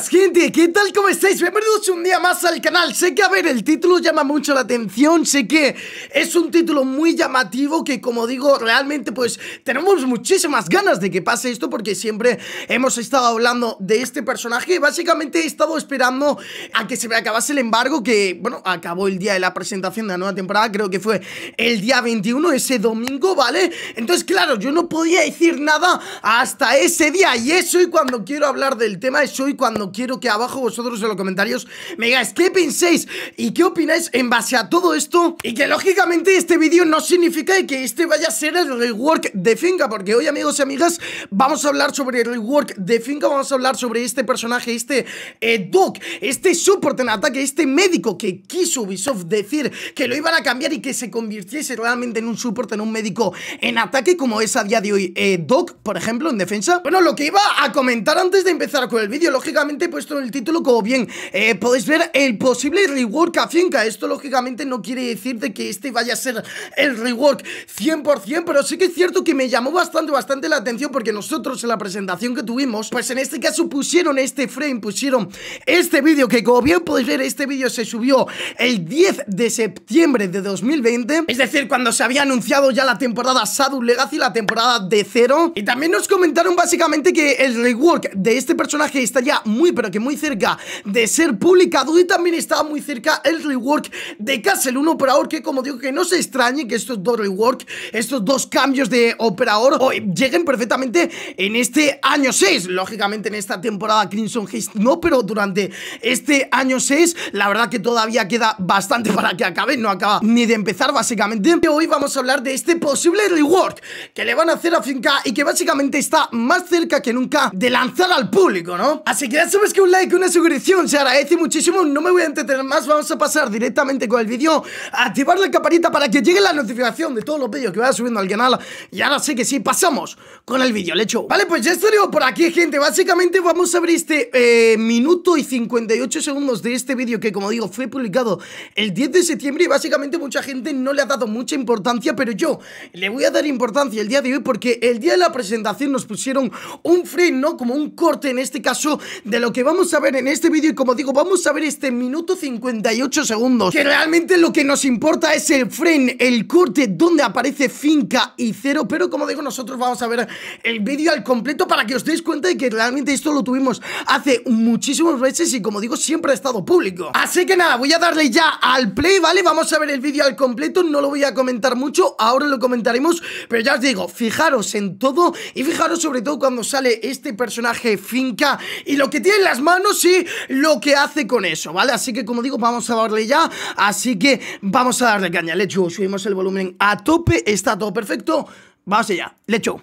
gente, ¿qué tal? ¿Cómo estáis? Bienvenidos un día más al canal Sé que, a ver, el título llama mucho la atención Sé que es un título muy llamativo Que como digo, realmente pues Tenemos muchísimas ganas de que pase esto Porque siempre hemos estado hablando De este personaje, básicamente he estado Esperando a que se me acabase el embargo Que, bueno, acabó el día de la presentación De la nueva temporada, creo que fue el día 21 Ese domingo, ¿vale? Entonces, claro, yo no podía decir nada Hasta ese día, y eso y cuando quiero hablar del tema Es hoy cuando quiero que abajo vosotros en los comentarios me digáis qué pensáis y qué opináis en base a todo esto. Y que lógicamente este vídeo no significa que este vaya a ser el rework de Finca, porque hoy amigos y amigas vamos a hablar sobre el rework de Finca, vamos a hablar sobre este personaje, este eh, Doc, este support en ataque, este médico que quiso Ubisoft decir que lo iban a cambiar y que se convirtiese realmente en un support, en un médico en ataque como es a día de hoy eh, Doc, por ejemplo, en defensa. Bueno, lo que iba a comentar antes de empezar con el vídeo, lógicamente puesto he el título como bien eh, Podéis ver el posible rework a finca Esto lógicamente no quiere decir de que este vaya a ser el rework 100% Pero sí que es cierto que me llamó bastante, bastante la atención Porque nosotros en la presentación que tuvimos Pues en este caso pusieron este frame, pusieron este vídeo Que como bien podéis ver este vídeo se subió el 10 de septiembre de 2020 Es decir, cuando se había anunciado ya la temporada Sadur Legacy, la temporada de cero Y también nos comentaron básicamente que el rework de este personaje estaría muy muy, pero que muy cerca de ser publicado y también estaba muy cerca el rework de Castle 1 operador que como digo, que no se extrañe que estos dos rework, estos dos cambios de operador hoy lleguen perfectamente en este año 6, lógicamente en esta temporada Crimson Haste no, pero durante este año 6, la verdad que todavía queda bastante para que acabe, no acaba ni de empezar básicamente, hoy vamos a hablar de este posible rework que le van a hacer a Finca y que básicamente está más cerca que nunca de lanzar al público, ¿no? Así que ya sabes que un like, una suscripción se agradece muchísimo No me voy a entretener más, vamos a pasar directamente con el vídeo Activar la campanita para que llegue la notificación de todos los vídeos que vaya subiendo al canal Y ahora sé que sí, pasamos con el vídeo, le echo Vale, pues ya estaría por aquí, gente Básicamente vamos a abrir este eh, minuto y 58 segundos de este vídeo Que como digo, fue publicado el 10 de septiembre Y básicamente mucha gente no le ha dado mucha importancia Pero yo le voy a dar importancia el día de hoy Porque el día de la presentación nos pusieron un frame, ¿no? Como un corte en este caso de lo que vamos a ver en este vídeo y como digo, vamos a ver este minuto 58 segundos, que realmente lo que nos importa es el frame, el corte donde aparece finca y cero, pero como digo, nosotros vamos a ver el vídeo al completo para que os deis cuenta de que realmente esto lo tuvimos hace muchísimos meses y como digo, siempre ha estado público. Así que nada, voy a darle ya al play, ¿vale? Vamos a ver el vídeo al completo, no lo voy a comentar mucho, ahora lo comentaremos, pero ya os digo, fijaros en todo y fijaros sobre todo cuando sale este personaje finca y lo que tiene en las manos y lo que hace con eso, ¿vale? Así que, como digo, vamos a darle ya. Así que vamos a darle caña. Let's go. Subimos el volumen a tope. Está todo perfecto. Vamos allá. Let's go.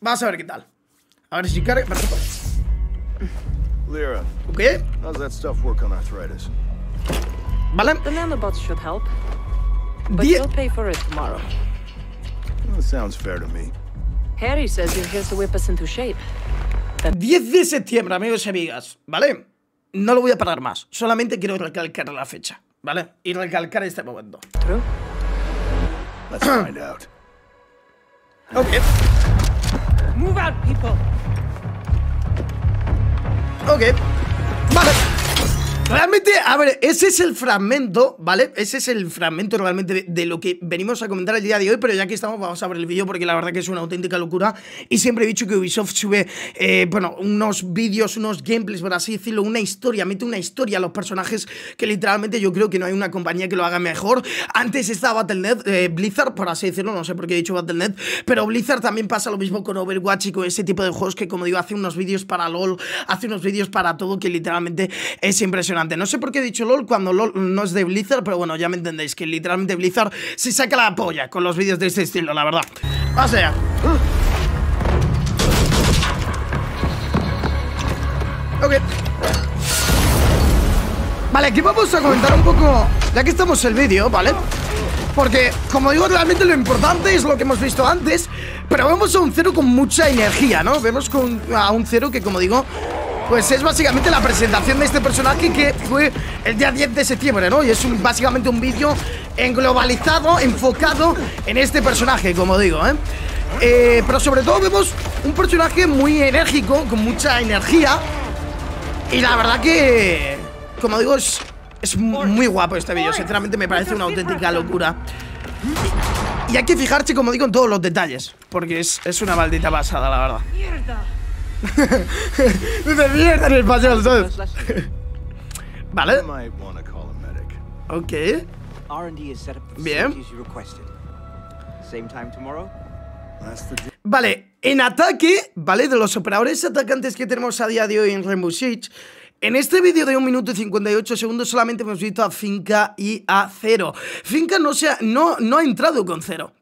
Vamos a ver qué tal. A ver si carga. Pues. Lyra. Okay. does that stuff work on arthritis? Vale. The nanobots should help. But you'll pay for it tomorrow. That sounds fair to me. Harry says you're here to whip us into shape. 10 de septiembre, amigos y amigas, ¿vale? No lo voy a parar más, solamente quiero recalcar la fecha, ¿vale? Y recalcar este momento. Ok Vale. Realmente, a ver, ese es el fragmento, ¿vale? Ese es el fragmento realmente de, lo que venimos a comentar el día de hoy, pero ya que estamos, vamos a ver el vídeo porque la verdad que es una auténtica locura. Y siempre he dicho que Ubisoft sube, eh, bueno, unos vídeos, unos gameplays, por así decirlo, una historia, mete una historia a los personajes que literalmente yo creo que no hay una compañía que lo haga mejor. Antes estaba Battle.net, eh, Blizzard, por así decirlo, no sé por qué he dicho Battle.net, pero Blizzard también pasa lo mismo con Overwatch y con ese tipo de juegos que, como digo, hace unos vídeos para LOL, hace unos vídeos para todo que literalmente es impresionante no sé por qué he dicho LOL cuando LOL no es de Blizzard, pero bueno, ya me entendéis que literalmente Blizzard se saca la polla con los vídeos de este estilo, la verdad. O sea... Uh. Vale, aquí vamos a comentar un poco, ya que estamos en el vídeo, ¿vale? Porque, como digo, realmente lo importante es lo que hemos visto antes, pero vemos a un cero con mucha energía, ¿no? Vemos con, a un cero que, como digo, pues es básicamente la presentación de este personaje que fue el día 10 de septiembre, ¿no? Y es un, básicamente un vídeo englobalizado, enfocado en este personaje, como digo, ¿eh? ¿eh? Pero sobre todo vemos un personaje muy enérgico, con mucha energía. Y la verdad que, como digo, es, muy guapo este vídeo. Sinceramente me parece una auténtica locura. Y hay que fijarse, como digo, en todos los detalles, porque es, es una maldita pasada, la verdad. el Vale. Ok. Bien. Vale, en ataque, ¿vale? De los operadores atacantes que tenemos a día de hoy en Rainbow en este vídeo de 1 minuto y 58 segundos solamente hemos visto a Finca y a Cero. Finca no, se ha, no, no ha entrado con Cero,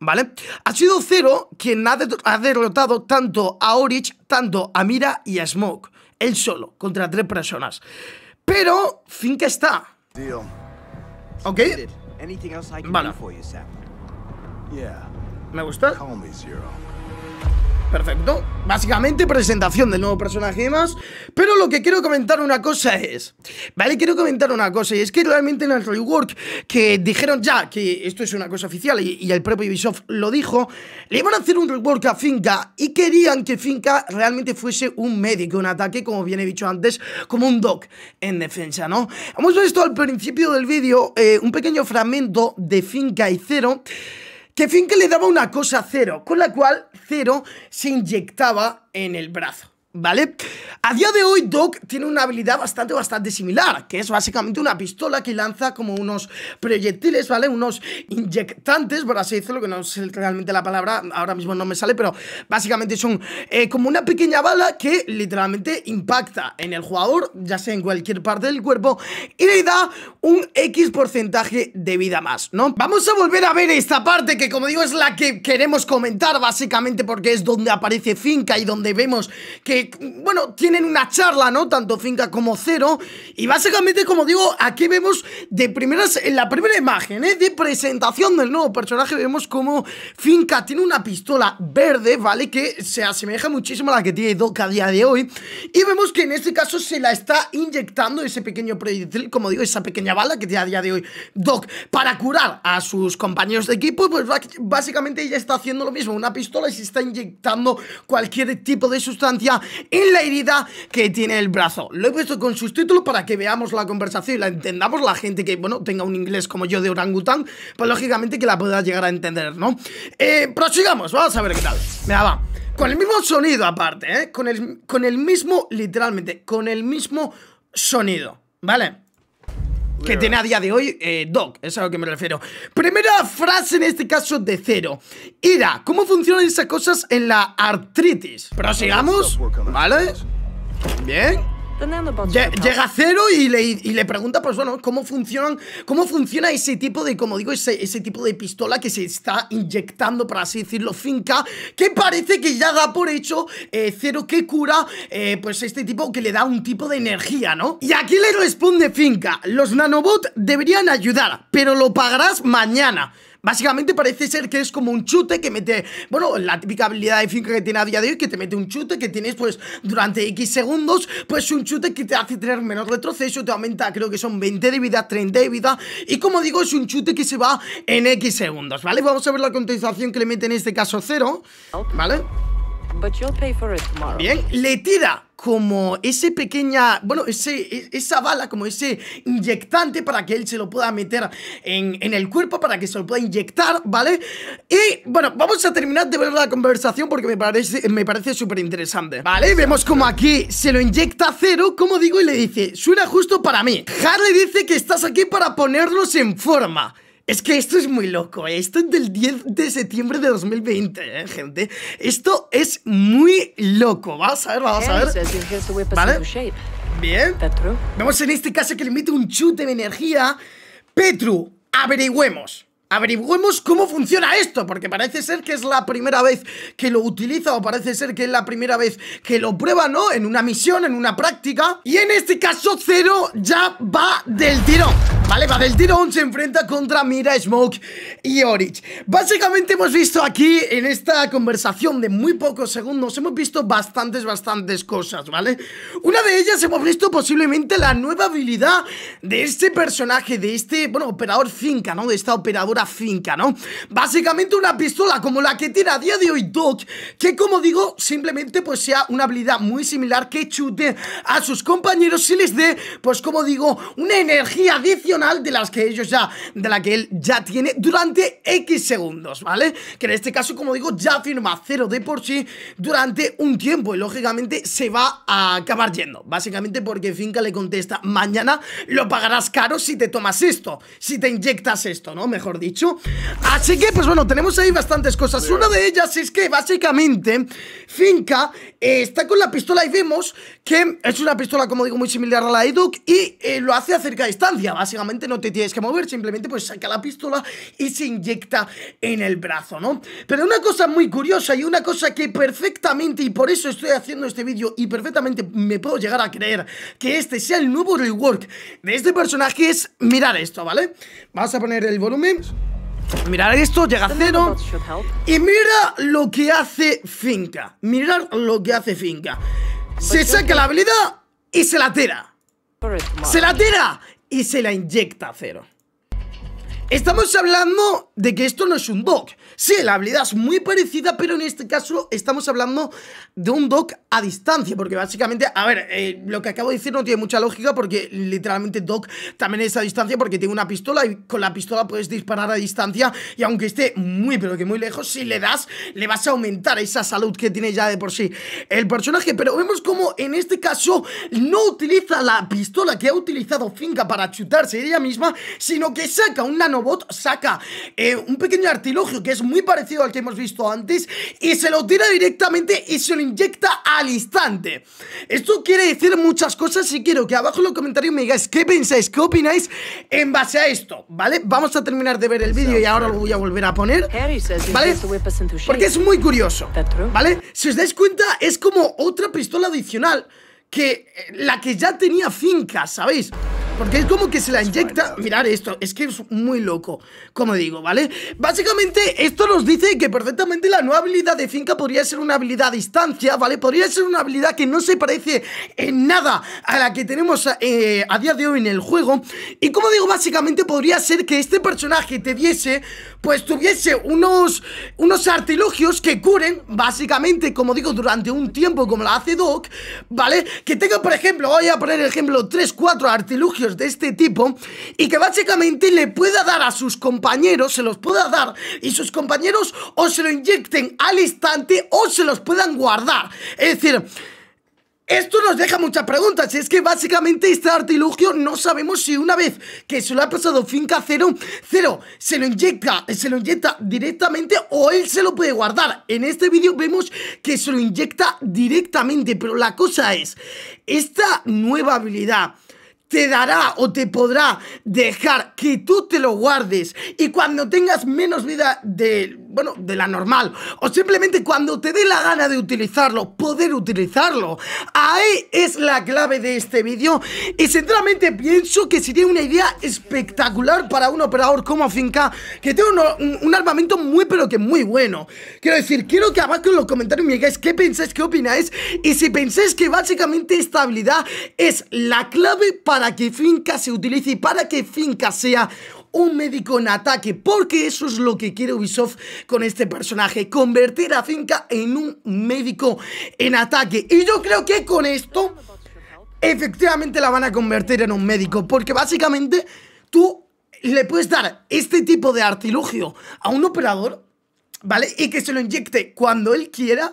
¿vale? Ha sido Cero quien ha, ha derrotado tanto a Orich, tanto a Mira y a Smoke. Él solo, contra tres personas. Pero Finca está. ¿Ok? Vale. Me gusta perfecto. Básicamente presentación del nuevo personaje y más. Pero lo que quiero comentar una cosa es... Vale, quiero comentar una cosa. Y es que realmente en el rework que dijeron ya que esto es una cosa oficial y, el propio Ubisoft lo dijo, le iban a hacer un rework a Finca y querían que Finca realmente fuese un médico, un ataque, como bien he dicho antes, como un doc en defensa, ¿no? Hemos visto al principio del vídeo eh, un pequeño fragmento de Finca y Cero que que le daba una cosa a Cero, con la cual Cero se inyectaba en el brazo. ¿Vale? A día de hoy, Doc tiene una habilidad bastante, bastante similar, que es básicamente una pistola que lanza como unos proyectiles, ¿vale? Unos inyectantes, por así lo que no sé realmente la palabra, ahora mismo no me sale, pero básicamente son eh, como una pequeña bala que literalmente impacta en el jugador, ya sea en cualquier parte del cuerpo, y le da un X porcentaje de vida más, ¿no? Vamos a volver a ver esta parte, que como digo, es la que queremos comentar, básicamente, porque es donde aparece Finca y donde vemos que bueno, tienen una charla, ¿no? Tanto Finca como Cero. Y básicamente, como digo, aquí vemos de primeras, en la primera imagen, ¿eh? De presentación del nuevo personaje, vemos como Finca tiene una pistola verde, ¿vale? Que se asemeja muchísimo a la que tiene Doc a día de hoy. Y vemos que en este caso se la está inyectando ese pequeño proyectil, como digo, esa pequeña bala que tiene a día de hoy Doc para curar a sus compañeros de equipo. Pues básicamente ella está haciendo lo mismo, una pistola y se está inyectando cualquier tipo de sustancia en la herida que tiene el brazo. Lo he puesto con sus títulos para que veamos la conversación y la entendamos. La gente que, bueno, tenga un inglés como yo de orangután, pues lógicamente que la pueda llegar a entender, ¿no? Eh, prosigamos, vamos a ver qué tal. Mira, va. Con el mismo sonido aparte, ¿eh? Con el, con el mismo, literalmente, con el mismo sonido, ¿vale? que tiene a día de hoy eh, Doc, es a lo que me refiero. Primera frase en este caso de cero. Ira, ¿cómo funcionan esas cosas en la artritis? Prosigamos, ¿vale? Bien. Llega cero y le, pregunta, pues bueno, ¿cómo, cómo funciona ese tipo de, como digo, ese, tipo de pistola que se está inyectando, para así decirlo, finca, que parece que ya da por hecho eh, cero que cura, eh, pues este tipo que le da un tipo de energía, ¿no? Y aquí le responde finca, los nanobots deberían ayudar, pero lo pagarás mañana. Básicamente parece ser que es como un chute que mete, bueno, la típica habilidad de finca que tiene a día de hoy, que te mete un chute que tienes pues durante X segundos, pues un chute que te hace tener menos retroceso, te aumenta creo que son 20 de vida, 30 de vida, y como digo es un chute que se va en X segundos, ¿vale? Vamos a ver la contestación que le mete en este caso cero, ¿vale? Bien, le tira como ese pequeña, bueno, ese, e, esa bala, como ese inyectante para que él se lo pueda meter en, el cuerpo, para que se lo pueda inyectar, ¿vale? Y bueno, vamos a terminar de ver la conversación porque me parece, me parece súper interesante, ¿vale? Vemos como aquí se lo inyecta a cero, como digo, y le dice, suena justo para mí. Harley dice que estás aquí para ponerlos en forma. Es que esto es muy loco, ¿eh? esto es del 10 de septiembre de 2020, ¿eh, gente. Esto es muy loco. vamos a ver, pues, vamos a ver. ¿Vale? Bien. Vemos en este caso que le mete un chute de energía. Petru, averigüemos. Averigüemos cómo funciona esto, porque parece ser que es la primera vez que lo utiliza o parece ser que es la primera vez que lo prueba, ¿no? En una misión, en una práctica. Y en este caso, Cero ya va del tirón. Vale, va del tirón, se enfrenta contra Mira, Smoke y Orich. Básicamente hemos visto aquí, en esta conversación de muy pocos segundos, hemos visto bastantes, bastantes cosas, ¿vale? Una de ellas hemos visto posiblemente la nueva habilidad de este personaje, de este, bueno, operador finca, ¿no? De esta operadora finca, ¿no? Básicamente una pistola como la que tiene a día de hoy Doc, que como digo, simplemente pues sea una habilidad muy similar que chute a sus compañeros y les dé, pues como digo, una energía adicional de las que ellos ya, de la que él ya tiene durante X segundos, ¿vale? Que en este caso, como digo, ya firma cero de por sí durante un tiempo y lógicamente se va a acabar yendo, básicamente porque Finca le contesta, mañana lo pagarás caro si te tomas esto, si te inyectas esto, ¿no? Mejor dicho dicho. Así que, pues bueno, tenemos ahí bastantes cosas. Una de ellas es que básicamente Finca eh, está con la pistola y vemos que es una pistola, como digo, muy similar a la Educ y eh, lo hace a cerca distancia. Básicamente no te tienes que mover, simplemente pues saca la pistola y se inyecta en el brazo, ¿no? Pero una cosa muy curiosa y una cosa que perfectamente, y por eso estoy haciendo este vídeo y perfectamente me puedo llegar a creer que este sea el nuevo rework de este personaje es mirar esto, ¿vale? Vamos a poner el volumen. Mirad esto, llega a cero. Y mira lo que hace Finca. Mirad lo que hace Finca. Se saca la habilidad y se la tira. Se la tira y se la inyecta a cero. Estamos hablando de que esto no es un bug. Sí, la habilidad es muy parecida, pero en este caso estamos hablando de un Doc a distancia, porque básicamente, a ver, eh, lo que acabo de decir no tiene mucha lógica, porque literalmente Doc también es a distancia, porque tiene una pistola y con la pistola puedes disparar a distancia, y aunque esté muy, pero que muy lejos, si le das, le vas a aumentar esa salud que tiene ya de por sí el personaje, pero vemos como en este caso no utiliza la pistola que ha utilizado Finca para chutarse ella misma, sino que saca un nanobot, saca eh, un pequeño artilugio que es muy parecido al que hemos visto antes y se lo tira directamente y se lo inyecta al instante. Esto quiere decir muchas cosas y quiero que abajo en los comentarios me digáis qué pensáis, qué opináis en base a esto, ¿vale? Vamos a terminar de ver el vídeo y ahora lo voy a volver a poner, ¿vale? Porque es muy curioso, ¿vale? Si os dais cuenta, es como otra pistola adicional que eh, la que ya tenía finca, ¿sabéis? Porque es como que se la inyecta. Mirar esto, es que es muy loco, como digo, ¿vale? Básicamente, esto nos dice que perfectamente la nueva habilidad de Finca podría ser una habilidad a distancia, ¿vale? Podría ser una habilidad que no se parece en nada a la que tenemos eh, a día de hoy en el juego. Y como digo, básicamente podría ser que este personaje te diese pues tuviese unos, unos artilugios que curen, básicamente, como digo, durante un tiempo como lo hace Doc, ¿vale? Que tenga, por ejemplo, voy a poner el ejemplo, 3, 4 artilugios de este tipo y que básicamente le pueda dar a sus compañeros, se los pueda dar y sus compañeros o se lo inyecten al instante o se los puedan guardar. Es decir... Esto nos deja muchas preguntas, es que básicamente este artilugio no sabemos si una vez que se lo ha pasado finca cero cero se lo inyecta, se lo inyecta directamente o él se lo puede guardar. En este vídeo vemos que se lo inyecta directamente, pero la cosa es, esta nueva habilidad te dará o te podrá dejar que tú te lo guardes y cuando tengas menos vida de bueno, de la normal, o simplemente cuando te dé la gana de utilizarlo, poder utilizarlo. Ahí es la clave de este vídeo y sinceramente pienso que sería una idea espectacular para un operador como Finca, que tiene un, armamento muy pero que muy bueno. Quiero decir, quiero que abajo en los comentarios me digáis qué pensáis, qué opináis y si pensáis que básicamente esta habilidad es la clave para que Finca se utilice y para que Finca sea un médico en ataque, porque eso es lo que quiere Ubisoft con este personaje, convertir a Finca en un médico en ataque. Y yo creo que con esto, efectivamente la van a convertir en un médico, porque básicamente tú le puedes dar este tipo de artilugio a un operador, ¿vale? Y que se lo inyecte cuando él quiera,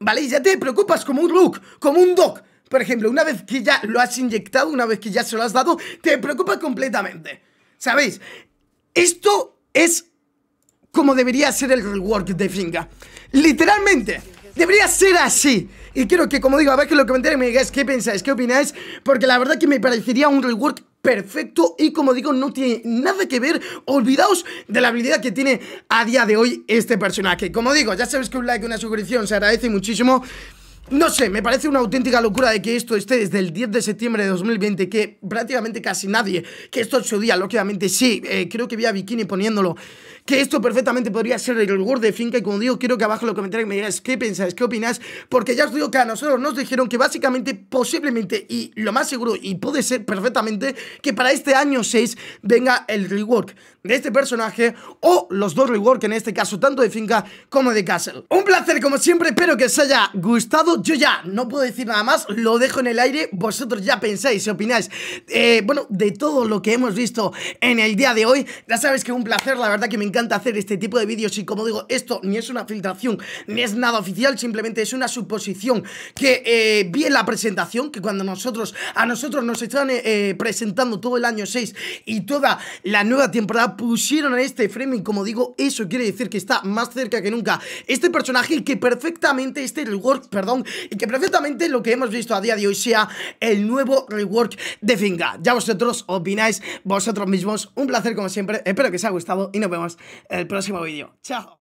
¿vale? Y ya te preocupas como un look, como un doc. Por ejemplo, una vez que ya lo has inyectado, una vez que ya se lo has dado, te preocupas completamente. ¿Sabéis? Esto es como debería ser el rework de Finga. Literalmente. Debería ser así. Y quiero que, como digo, a ver que en los comentarios me digáis qué pensáis, qué opináis. Porque la verdad que me parecería un rework perfecto y como digo no tiene nada que ver olvidaos de la habilidad que tiene a día de hoy este personaje como digo ya sabéis que un like y una suscripción se agradece muchísimo no sé, me parece una auténtica locura de que esto esté desde el 10 de septiembre de 2020, que prácticamente casi nadie, que esto se su lógicamente sí, eh, creo que vi a Bikini poniéndolo, que esto perfectamente podría ser el rework de Finca. Y como digo, quiero que abajo en los comentarios me digáis qué pensáis, qué opináis. Porque ya os digo que a nosotros nos dijeron que básicamente, posiblemente y lo más seguro, y puede ser perfectamente, que para este año 6 venga el rework de este personaje o los dos rework en este caso, tanto de Finca como de Castle. Un placer como siempre, espero que os haya gustado. Yo ya no puedo decir nada más, lo dejo en el aire. Vosotros ya pensáis, opináis, eh, bueno, de todo lo que hemos visto en el día de hoy. Ya sabéis que un placer, la verdad que me encanta hacer este tipo de vídeos y como digo, esto ni es una filtración, ni es nada oficial, simplemente es una suposición que eh, vi en la presentación, que cuando nosotros, a nosotros nos están eh, eh, presentando todo el año 6 y toda la nueva temporada, pusieron a este framing, como digo, eso quiere decir que está más cerca que nunca este personaje y que perfectamente, este rework, perdón, y que perfectamente lo que hemos visto a día de hoy sea el nuevo rework de Finga. Ya vosotros opináis vosotros mismos. Un placer como siempre, espero que os haya gustado y nos vemos el próximo vídeo. ¡Chao!